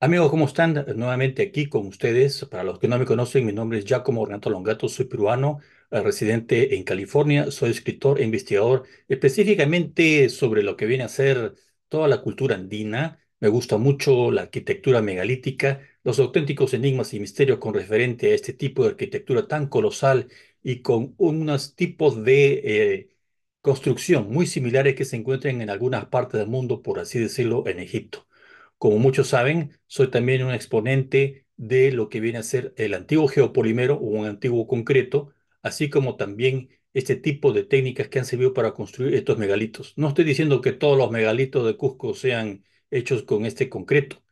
Amigos, ¿cómo están? Nuevamente aquí con ustedes. Para los que no me conocen, mi nombre es Giacomo Renato Longato, soy peruano, eh, residente en California, soy escritor e investigador específicamente sobre lo que viene a ser toda la cultura andina. Me gusta mucho la arquitectura megalítica, los auténticos enigmas y misterios con referente a este tipo de arquitectura tan colosal y con unos tipos de eh, construcción muy similares que se encuentran en algunas partes del mundo, por así decirlo, en Egipto. Como muchos saben, soy también un exponente de lo que viene a ser el antiguo geopolímero o un antiguo concreto, así como también este tipo de técnicas que han servido para construir estos megalitos. No estoy diciendo que todos los megalitos de Cusco sean hechos con este concreto,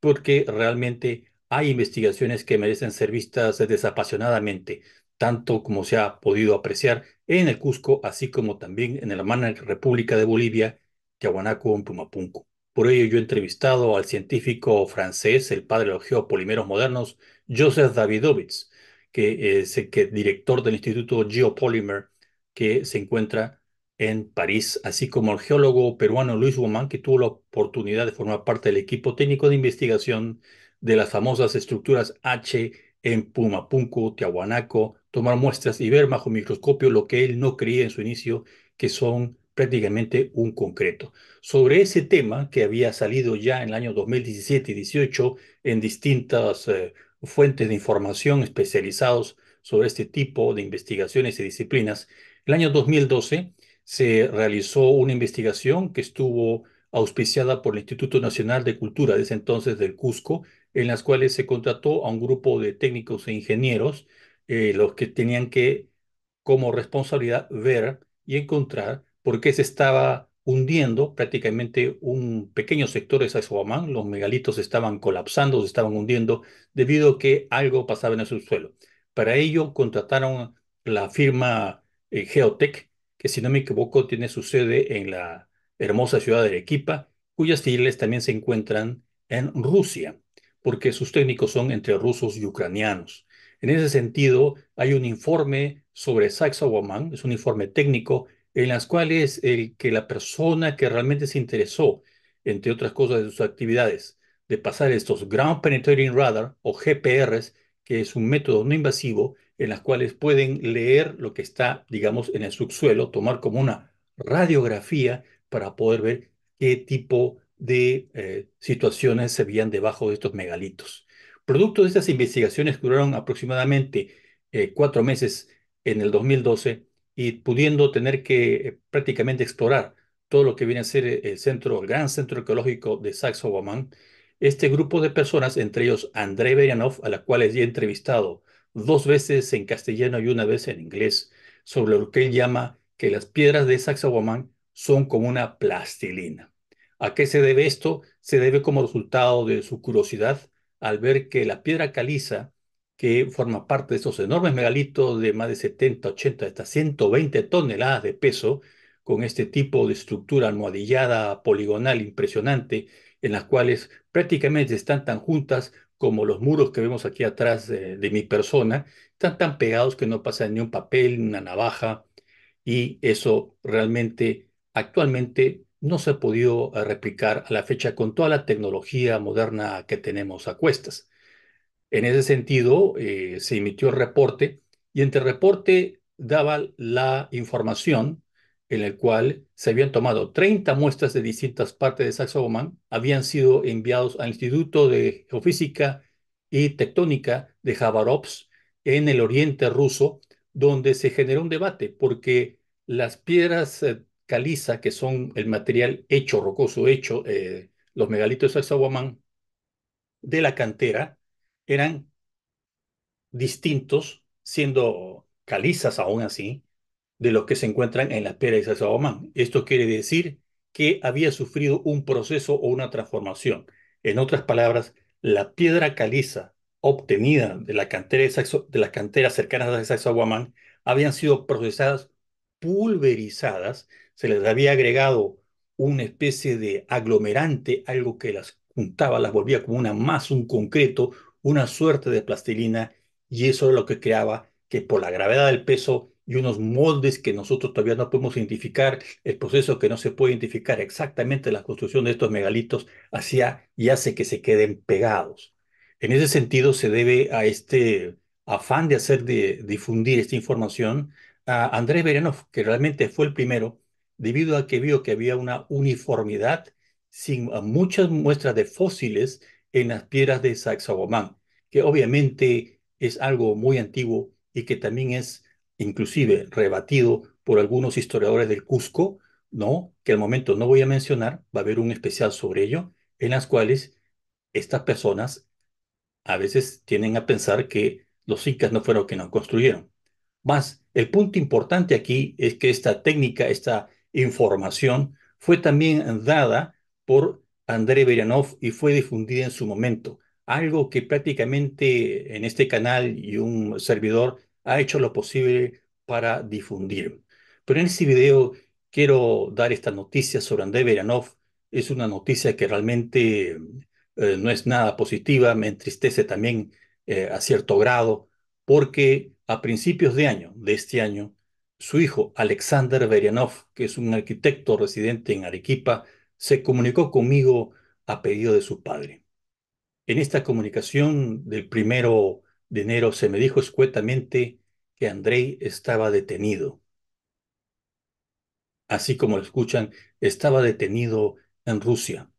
porque realmente hay investigaciones que merecen ser vistas desapasionadamente, tanto como se ha podido apreciar en el Cusco, así como también en la hermana República de Bolivia, Tiahuanaco o Pumapunco. Por ello yo he entrevistado al científico francés, el padre de los geopolímeros modernos, Joseph Davidovitz, que es el director del Instituto Geopolymer que se encuentra en París, así como al geólogo peruano Luis Guzmán, que tuvo la oportunidad de formar parte del equipo técnico de investigación de las famosas estructuras H en Pumapuncu, Tiahuanaco, tomar muestras y ver bajo microscopio lo que él no creía en su inicio, que son prácticamente un concreto. Sobre ese tema que había salido ya en el año 2017 y 18 en distintas eh, fuentes de información especializados sobre este tipo de investigaciones y disciplinas, el año 2012 se realizó una investigación que estuvo auspiciada por el Instituto Nacional de Cultura de ese entonces del Cusco, en las cuales se contrató a un grupo de técnicos e ingenieros, eh, los que tenían que, como responsabilidad, ver y encontrar porque se estaba hundiendo prácticamente un pequeño sector de Woman, los megalitos estaban colapsando, se estaban hundiendo debido a que algo pasaba en el subsuelo. Para ello contrataron la firma eh, Geotech, que si no me equivoco tiene su sede en la hermosa ciudad de Arequipa, cuyas filiales también se encuentran en Rusia, porque sus técnicos son entre rusos y ucranianos. En ese sentido, hay un informe sobre Woman, es un informe técnico en las cuales el que la persona que realmente se interesó, entre otras cosas de sus actividades, de pasar estos Ground Penetrating Radar o GPRs, que es un método no invasivo en las cuales pueden leer lo que está, digamos, en el subsuelo, tomar como una radiografía para poder ver qué tipo de eh, situaciones se veían debajo de estos megalitos. Producto de estas investigaciones duraron aproximadamente eh, cuatro meses en el 2012, y pudiendo tener que eh, prácticamente explorar todo lo que viene a ser eh, el centro, el gran centro arqueológico de Saxo Guamán, este grupo de personas, entre ellos André Berianov, a la cual he entrevistado dos veces en castellano y una vez en inglés, sobre lo que él llama que las piedras de Saxo Guamán son como una plastilina. ¿A qué se debe esto? Se debe como resultado de su curiosidad al ver que la piedra caliza que forma parte de esos enormes megalitos de más de 70, 80, hasta 120 toneladas de peso, con este tipo de estructura almohadillada, poligonal, impresionante, en las cuales prácticamente están tan juntas como los muros que vemos aquí atrás de, de mi persona, están tan pegados que no pasa ni un papel, ni una navaja, y eso realmente actualmente no se ha podido eh, replicar a la fecha con toda la tecnología moderna que tenemos a cuestas. En ese sentido, eh, se emitió el reporte y entre reporte daba la información en el cual se habían tomado 30 muestras de distintas partes de saxogoman habían sido enviados al Instituto de Geofísica y Tectónica de Javarovsk en el oriente ruso, donde se generó un debate porque las piedras eh, caliza, que son el material hecho, rocoso hecho, eh, los megalitos de saxe de la cantera, eran distintos, siendo calizas aún así, de los que se encuentran en las piedras de Saobamán. Esto quiere decir que había sufrido un proceso o una transformación. En otras palabras, la piedra caliza obtenida de, la cantera de, las canteras cercanas a Saxahuamán habían sido procesadas, pulverizadas, se les había agregado una especie de aglomerante, algo que las juntaba, las volvía como una masa, un concreto, una suerte de plastilina y eso es lo que creaba que por la gravedad del peso y unos moldes que nosotros todavía no podemos identificar, el proceso que no se puede identificar exactamente la construcción de estos megalitos hacía y hace que se queden pegados. En ese sentido se debe a este afán de hacer de difundir esta información a Andrés Berenov, que realmente fue el primero, debido a que vio que había una uniformidad sin muchas muestras de fósiles en las piedras de Sacsayhuamán, que obviamente es algo muy antiguo y que también es inclusive rebatido por algunos historiadores del Cusco, ¿no? que al momento no voy a mencionar, va a haber un especial sobre ello, en las cuales estas personas a veces tienen a pensar que los incas no fueron quienes construyeron. Más, el punto importante aquí es que esta técnica, esta información, fue también dada por André Berianov y fue difundida en su momento, algo que prácticamente en este canal y un servidor ha hecho lo posible para difundir. Pero en este video quiero dar esta noticia sobre André Berianov. Es una noticia que realmente eh, no es nada positiva, me entristece también eh, a cierto grado, porque a principios de año, de este año, su hijo Alexander Berianov, que es un arquitecto residente en Arequipa, se comunicó conmigo a pedido de su padre. En esta comunicación del primero de enero se me dijo escuetamente que Andrei estaba detenido. Así como lo escuchan, estaba detenido en Rusia.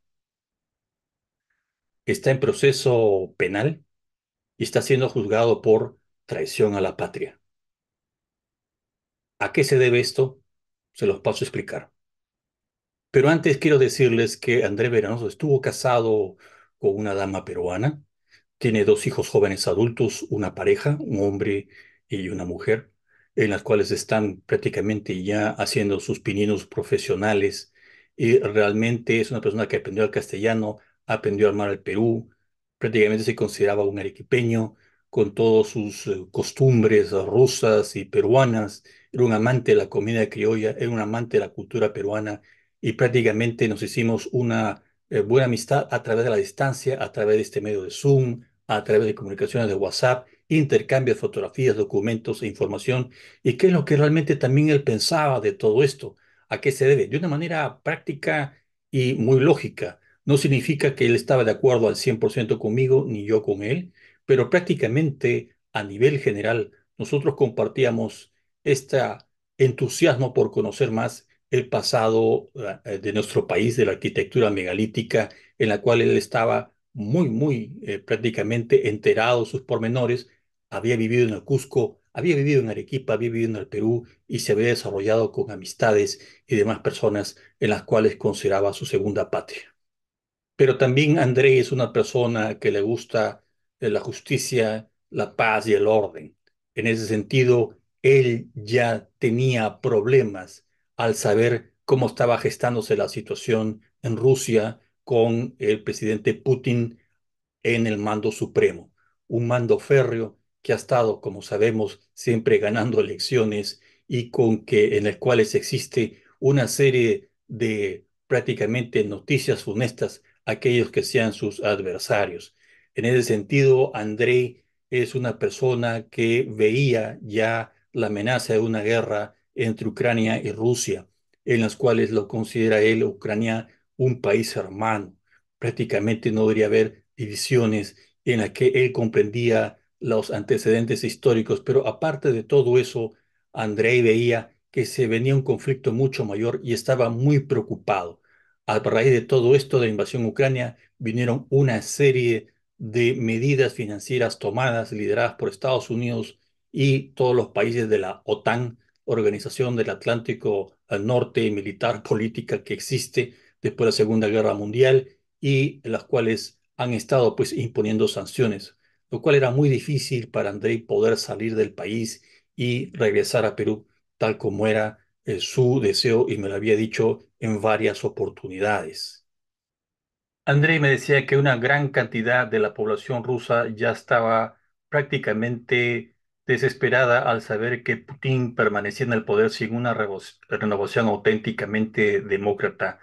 Está en proceso penal y está siendo juzgado por traición a la patria. ¿A qué se debe esto? Se los paso a explicar. Pero antes quiero decirles que André Veranoso estuvo casado con una dama peruana, tiene dos hijos jóvenes adultos, una pareja, un hombre y una mujer, en las cuales están prácticamente ya haciendo sus pininos profesionales y realmente es una persona que aprendió el castellano, aprendió a armar el Perú, prácticamente se consideraba un arequipeño con todas sus eh, costumbres rusas y peruanas, era un amante de la comida criolla, era un amante de la cultura peruana y prácticamente nos hicimos una eh, buena amistad a través de la distancia, a través de este medio de Zoom, a través de comunicaciones de WhatsApp, intercambios, fotografías, documentos e información, y qué es lo que realmente también él pensaba de todo esto, a qué se debe, de una manera práctica y muy lógica. No significa que él estaba de acuerdo al 100% conmigo ni yo con él, pero prácticamente a nivel general nosotros compartíamos este entusiasmo por conocer más el pasado ah, eh, de nuestro país, de la arquitectura megalítica, en la cual él estaba muy, muy eh, prácticamente enterado sus pormenores, había vivido en el Cusco, había vivido en Arequipa, había vivido en el Perú y se había desarrollado con amistades y demás personas en las cuales consideraba su segunda patria. Pero también André es una persona que le gusta eh, la justicia, la paz y el orden. En ese sentido, él ya tenía problemas al saber cómo estaba gestándose la situación en Rusia con el presidente Putin en el mando supremo, un mando férreo que ha estado, como sabemos, siempre ganando elecciones y con que en el cuales existe una serie de prácticamente noticias funestas a aquellos que sean sus adversarios. En ese sentido, Andrei es una persona que veía ya la amenaza de una guerra entre Ucrania y Rusia, en las cuales lo considera él Ucrania un país hermano. Prácticamente no debería haber divisiones en las que él comprendía los antecedentes históricos, pero aparte de todo eso, Andrei veía que se venía un conflicto mucho mayor y estaba muy preocupado. A raíz de todo esto de la invasión ucrania, vinieron una serie de medidas financieras tomadas, lideradas por Estados Unidos y todos los países de la OTAN, organización del Atlántico norte militar política que existe después de la Segunda Guerra Mundial y las cuales han estado pues imponiendo sanciones, lo cual era muy difícil para Andrei poder salir del país y regresar a Perú tal como era eh, su deseo y me lo había dicho en varias oportunidades. Andrei me decía que una gran cantidad de la población rusa ya estaba prácticamente desesperada al saber que Putin permanecía en el poder sin una renovación auténticamente demócrata.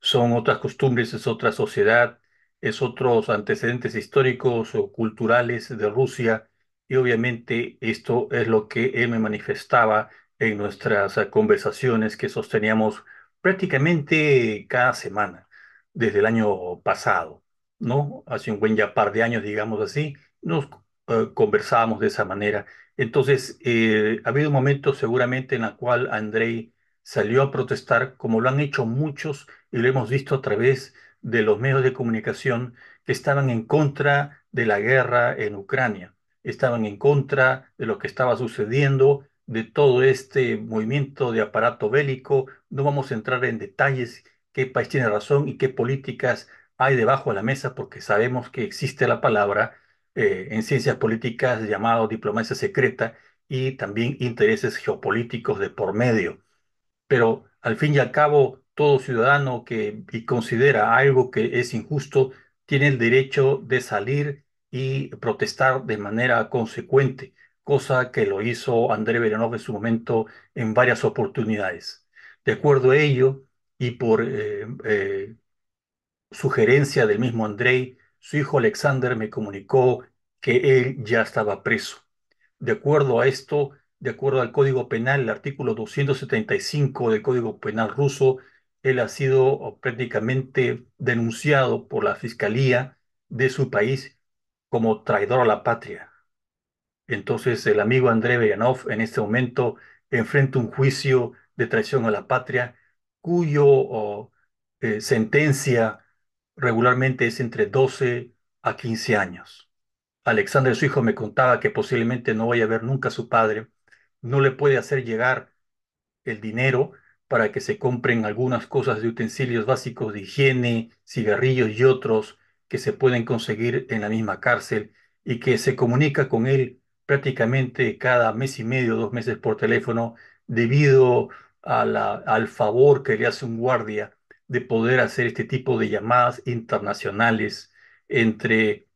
Son otras costumbres, es otra sociedad, es otros antecedentes históricos o culturales de Rusia y obviamente esto es lo que él me manifestaba en nuestras conversaciones que sosteníamos prácticamente cada semana desde el año pasado, ¿no? Hace un buen ya par de años, digamos así, nos eh, conversábamos de esa manera. Entonces, eh, ha habido un momento seguramente en el cual Andrei salió a protestar, como lo han hecho muchos y lo hemos visto a través de los medios de comunicación que estaban en contra de la guerra en Ucrania, estaban en contra de lo que estaba sucediendo, de todo este movimiento de aparato bélico. No vamos a entrar en detalles qué país tiene razón y qué políticas hay debajo de la mesa, porque sabemos que existe la palabra eh, en ciencias políticas llamado diplomacia secreta y también intereses geopolíticos de por medio. Pero al fin y al cabo, todo ciudadano que considera algo que es injusto tiene el derecho de salir y protestar de manera consecuente, cosa que lo hizo André Berenov en su momento en varias oportunidades. De acuerdo a ello, y por eh, eh, sugerencia del mismo Andrei, su hijo Alexander me comunicó que él ya estaba preso. De acuerdo a esto, de acuerdo al Código Penal, el artículo 275 del Código Penal ruso, él ha sido prácticamente denunciado por la Fiscalía de su país como traidor a la patria. Entonces el amigo André Beyanov en este momento enfrenta un juicio de traición a la patria cuyo eh, sentencia regularmente es entre 12 a 15 años. Alexander, su hijo, me contaba que posiblemente no vaya a ver nunca a su padre, no le puede hacer llegar el dinero para que se compren algunas cosas de utensilios básicos de higiene, cigarrillos y otros que se pueden conseguir en la misma cárcel y que se comunica con él prácticamente cada mes y medio, dos meses por teléfono, debido a al favor que le hace un guardia de poder hacer este tipo de llamadas internacionales entre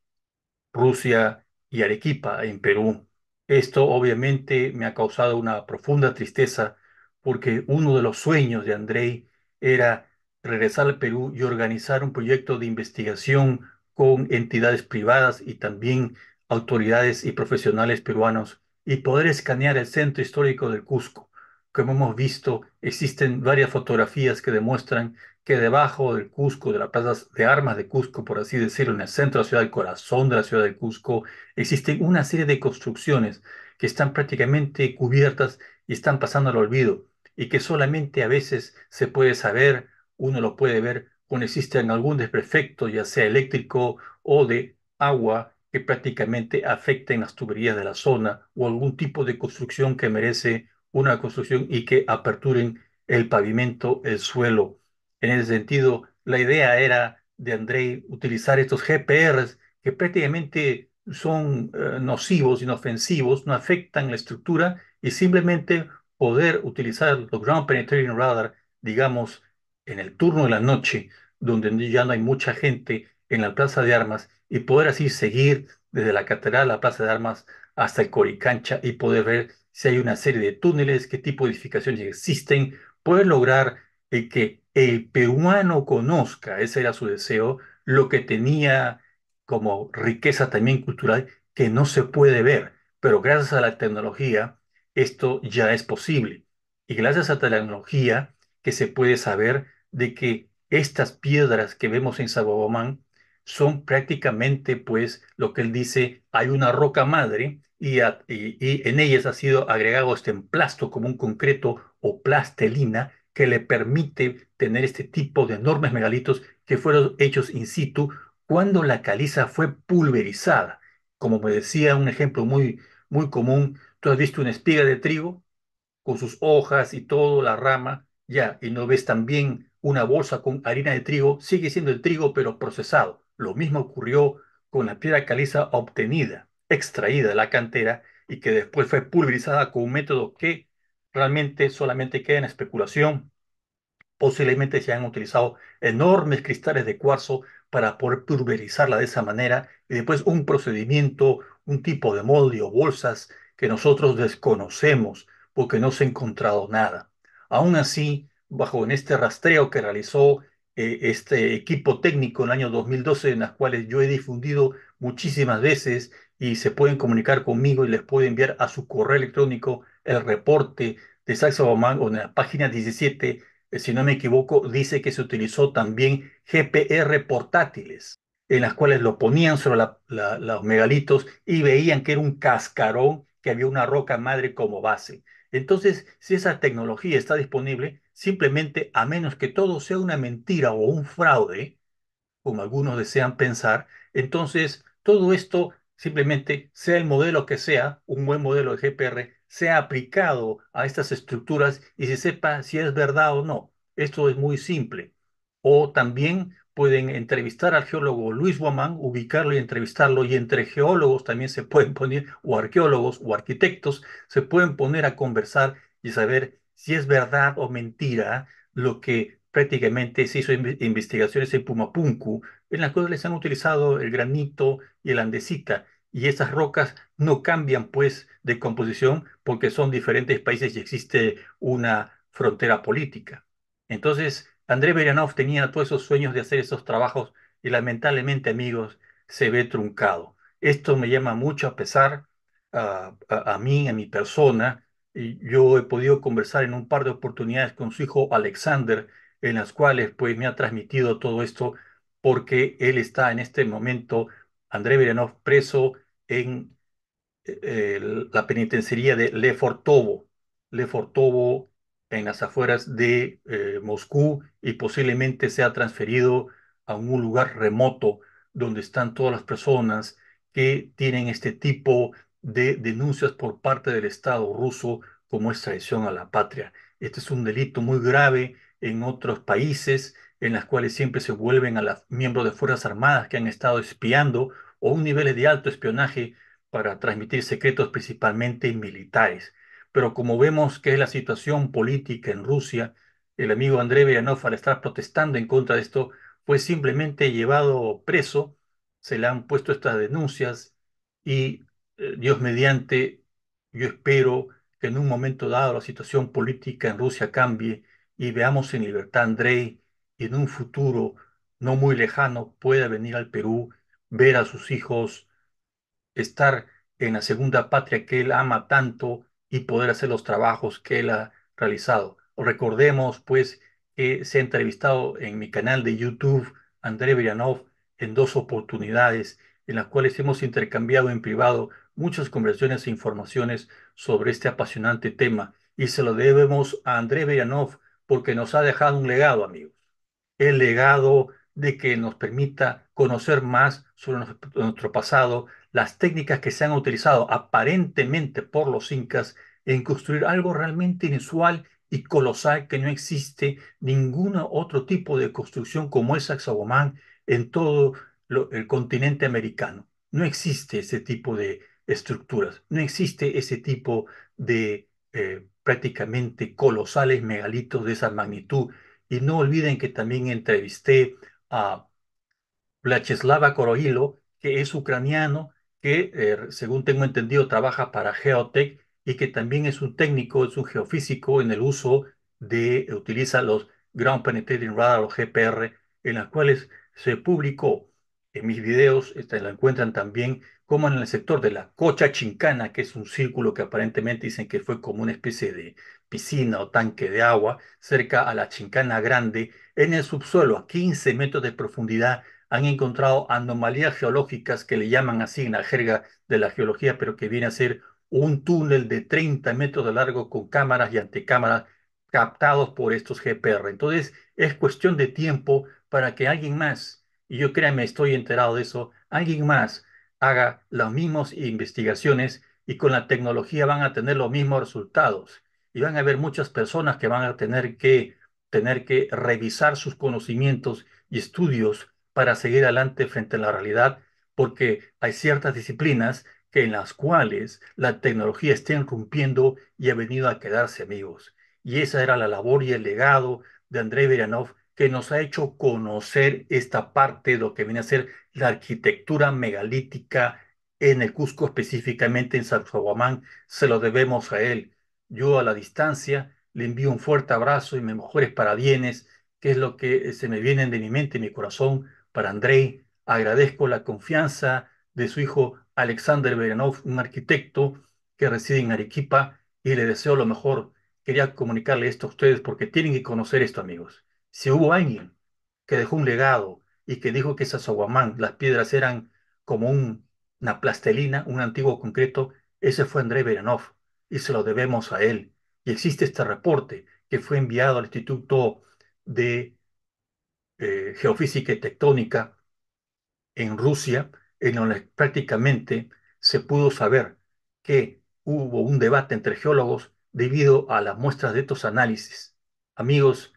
Rusia y Arequipa, en Perú. Esto obviamente me ha causado una profunda tristeza porque uno de los sueños de Andrei era regresar al Perú y organizar un proyecto de investigación con entidades privadas y también autoridades y profesionales peruanos y poder escanear el centro histórico del Cusco. Como hemos visto, existen varias fotografías que demuestran que debajo del Cusco, de la Plaza de Armas de Cusco, por así decirlo, en el centro de la ciudad, el corazón de la ciudad de Cusco, existen una serie de construcciones que están prácticamente cubiertas y están pasando al olvido y que solamente a veces se puede saber, uno lo puede ver cuando existen algún desperfecto, ya sea eléctrico o de agua, que prácticamente afecten las tuberías de la zona o algún tipo de construcción que merece una construcción y que aperturen el pavimento, el suelo en ese sentido, la idea era de Andrei utilizar estos GPRs que prácticamente son eh, nocivos, inofensivos, no afectan la estructura y simplemente poder utilizar los Ground Penetrating Radar, digamos, en el turno de la noche, donde ya no hay mucha gente en la plaza de armas, y poder así seguir desde la catedral a la plaza de armas hasta el Coricancha y poder ver si hay una serie de túneles, qué tipo de edificaciones existen, poder lograr eh, que el peruano conozca, ese era su deseo, lo que tenía como riqueza también cultural que no se puede ver, pero gracias a la tecnología esto ya es posible. Y gracias a la tecnología que se puede saber de que estas piedras que vemos en Saboban son prácticamente pues lo que él dice, hay una roca madre y, y en ellas ha sido agregado este emplasto como un concreto o plastelina que le permite tener este tipo de enormes megalitos que fueron hechos in situ cuando la caliza fue pulverizada. Como me decía, un ejemplo muy, muy común, tú has visto una espiga de trigo con sus hojas y todo, la rama, ya, y no ves también una bolsa con harina de trigo, sigue siendo el trigo pero procesado. Lo mismo ocurrió con la piedra caliza obtenida, extraída de la cantera y que después fue pulverizada con un método que realmente solamente queda en especulación Posiblemente se han utilizado enormes cristales de cuarzo para poder pulverizarla de esa manera y después un procedimiento, un tipo de molde o bolsas que nosotros desconocemos porque no se ha encontrado nada. Aún así, bajo en este rastreo que realizó eh, este equipo técnico en el año 2012, en las cuales yo he difundido muchísimas veces y se pueden comunicar conmigo y les puedo enviar a su correo electrónico el reporte de Saxo en la página 17 eh, si no me equivoco, dice que se utilizó también GPR portátiles, en las cuales lo ponían sobre los megalitos y veían que era un cascarón, que había una roca madre como base. Entonces, si esa tecnología está disponible, simplemente a menos que todo sea una mentira o un fraude, como algunos desean pensar, entonces todo esto simplemente, sea el modelo que sea, un buen modelo de GPR, sea aplicado a estas estructuras y se sepa si es verdad o no. Esto es muy simple. O también pueden entrevistar al geólogo Luis Guamán, ubicarlo y entrevistarlo, y entre geólogos también se pueden poner, o arqueólogos o arquitectos, se pueden poner a conversar y saber si es verdad o mentira lo que prácticamente se hizo en investigaciones en Pumapunku, en las cuales se han utilizado el granito y el andesita, y esas rocas no cambian pues de composición porque son diferentes países y existe una frontera política. Entonces, André Berianov tenía todos esos sueños de hacer esos trabajos y lamentablemente, amigos, se ve truncado. Esto me llama mucho a pesar a, mí, a mi persona. yo he podido conversar en un par de oportunidades con su hijo Alexander, en las cuales pues me ha transmitido todo esto porque él está en este momento, André Berianov, preso en eh, la penitenciaría de Lefortovo, Lefortovo en las afueras de eh, Moscú y posiblemente se ha transferido a un lugar remoto donde están todas las personas que tienen este tipo de denuncias por parte del Estado ruso como es traición a la patria. Este es un delito muy grave en otros países en las cuales siempre se vuelven a los miembros de Fuerzas Armadas que han estado espiando o un nivel de alto espionaje para transmitir secretos principalmente militares. Pero como vemos que es la situación política en Rusia, el amigo André Villanov al estar protestando en contra de esto pues simplemente llevado preso, se le han puesto estas denuncias y eh, Dios mediante, yo espero que en un momento dado la situación política en Rusia cambie y veamos en libertad a Andrei y en un futuro no muy lejano pueda venir al Perú ver a sus hijos, estar en la segunda patria que él ama tanto y poder hacer los trabajos que él ha realizado. Recordemos, pues, que se ha entrevistado en mi canal de YouTube André Villanov en dos oportunidades en las cuales hemos intercambiado en privado muchas conversaciones e informaciones sobre este apasionante tema y se lo debemos a André Villanov porque nos ha dejado un legado, amigos. El legado de que nos permita conocer más sobre nuestro pasado, las técnicas que se han utilizado aparentemente por los incas en construir algo realmente inusual y colosal que no existe ningún otro tipo de construcción como esa Sacsayhuamán en todo el continente americano. No existe ese tipo de estructuras, no existe ese tipo de eh, prácticamente colosales megalitos de esa magnitud. Y no olviden que también entrevisté a Vlacheslava Korohilo, que es ucraniano, que eh, según tengo entendido trabaja para Geotech y que también es un técnico, es un geofísico en el uso de, eh, utiliza los Ground Penetrating Radar, o GPR, en las cuales se publicó en mis videos, esta, la encuentran también, como en el sector de la Cocha Chincana, que es un círculo que aparentemente dicen que fue como una especie de piscina o tanque de agua cerca a la Chincana Grande, en el subsuelo a 15 metros de profundidad, han encontrado anomalías geológicas que le llaman así en la jerga de la geología, pero que viene a ser un túnel de 30 metros de largo con cámaras y antecámaras captados por estos GPR. Entonces, es cuestión de tiempo para que alguien más, y yo créanme, estoy enterado de eso, alguien más haga las mismas investigaciones y con la tecnología van a tener los mismos resultados y van a haber muchas personas que van a tener que, tener que revisar sus conocimientos y estudios para seguir adelante frente a la realidad, porque hay ciertas disciplinas que en las cuales la tecnología está irrumpiendo y ha venido a quedarse amigos. Y esa era la labor y el legado de Andrei Berianov, que nos ha hecho conocer esta parte de lo que viene a ser la arquitectura megalítica en el Cusco, específicamente en San se lo debemos a él. Yo a la distancia le envío un fuerte abrazo y mis mejores parabienes, que es lo que eh, se me vienen de mi mente y mi corazón para Andrei. Agradezco la confianza de su hijo Alexander Berenov, un arquitecto que reside en Arequipa, y le deseo lo mejor. Quería comunicarle esto a ustedes porque tienen que conocer esto, amigos. Si hubo alguien que dejó un legado y que dijo que esas aguamán, las piedras eran como una plastelina, un antiguo concreto, ese fue Andrei Berenov y se lo debemos a él. Y existe este reporte que fue enviado al Instituto de eh, Geofísica y Tectónica en Rusia, en donde prácticamente se pudo saber que hubo un debate entre geólogos debido a las muestras de estos análisis. Amigos,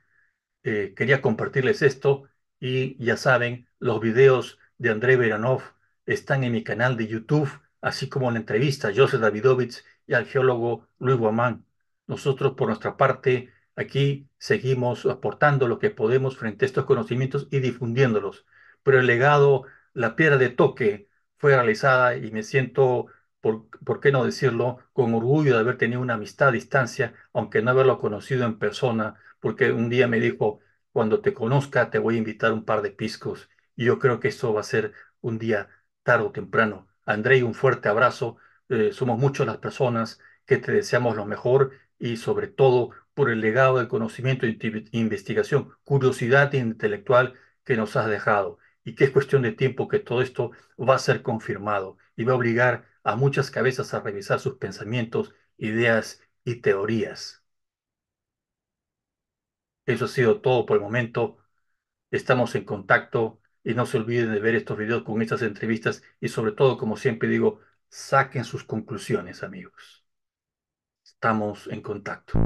eh, quería compartirles esto y ya saben, los videos de André Veranov están en mi canal de YouTube, así como la entrevista a Joseph Davidovich y al geólogo Luis Guamán. Nosotros, por nuestra parte, aquí seguimos aportando lo que podemos frente a estos conocimientos y difundiéndolos. Pero el legado, la piedra de toque, fue realizada y me siento, por, qué no decirlo, con orgullo de haber tenido una amistad a distancia, aunque no haberlo conocido en persona, porque un día me dijo, cuando te conozca te voy a invitar un par de piscos. Y yo creo que eso va a ser un día tarde o temprano. André, un fuerte abrazo eh, somos muchas las personas que te deseamos lo mejor y sobre todo por el legado del conocimiento e investigación, curiosidad intelectual que nos has dejado y que es cuestión de tiempo que todo esto va a ser confirmado y va a obligar a muchas cabezas a revisar sus pensamientos, ideas y teorías. Eso ha sido todo por el momento. Estamos en contacto y no se olviden de ver estos videos con estas entrevistas y sobre todo, como siempre digo, Saquen sus conclusiones, amigos. Estamos en contacto.